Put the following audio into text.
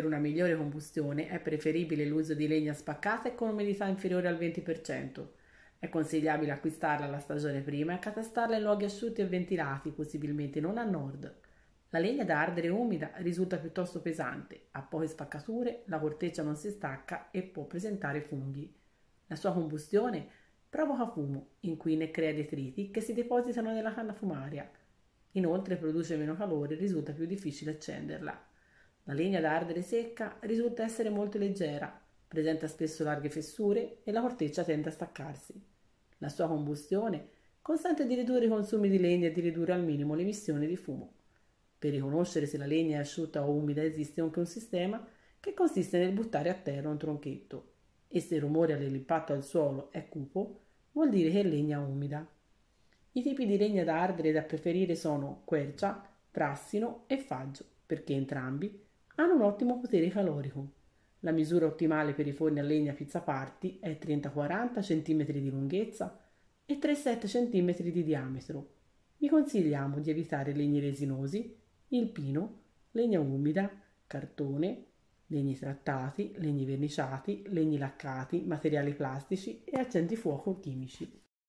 Per una migliore combustione è preferibile l'uso di legna spaccata e con umidità inferiore al 20%. È consigliabile acquistarla la stagione prima e accatastarla in luoghi asciutti e ventilati, possibilmente non a nord. La legna da ardere umida risulta piuttosto pesante, ha poche spaccature, la corteccia non si stacca e può presentare funghi. La sua combustione provoca fumo, inquina e crea detriti che si depositano nella canna fumaria. Inoltre produce meno calore e risulta più difficile accenderla. La legna da ardere secca risulta essere molto leggera, presenta spesso larghe fessure e la corteccia tende a staccarsi. La sua combustione consente di ridurre i consumi di legna e di ridurre al minimo l'emissione di fumo. Per riconoscere se la legna è asciutta o umida esiste anche un sistema che consiste nel buttare a terra un tronchetto e se il rumore all'impatto al suolo è cupo vuol dire che è legna umida. I tipi di legna da ardere da preferire sono quercia, prassino e faggio perché entrambi hanno un ottimo potere calorico. La misura ottimale per i forni a legna pizza pizzaparti è 30-40 cm di lunghezza e 3-7 cm di diametro. Vi consigliamo di evitare legni resinosi, il pino, legna umida, cartone, legni trattati, legni verniciati, legni laccati, materiali plastici e fuoco chimici.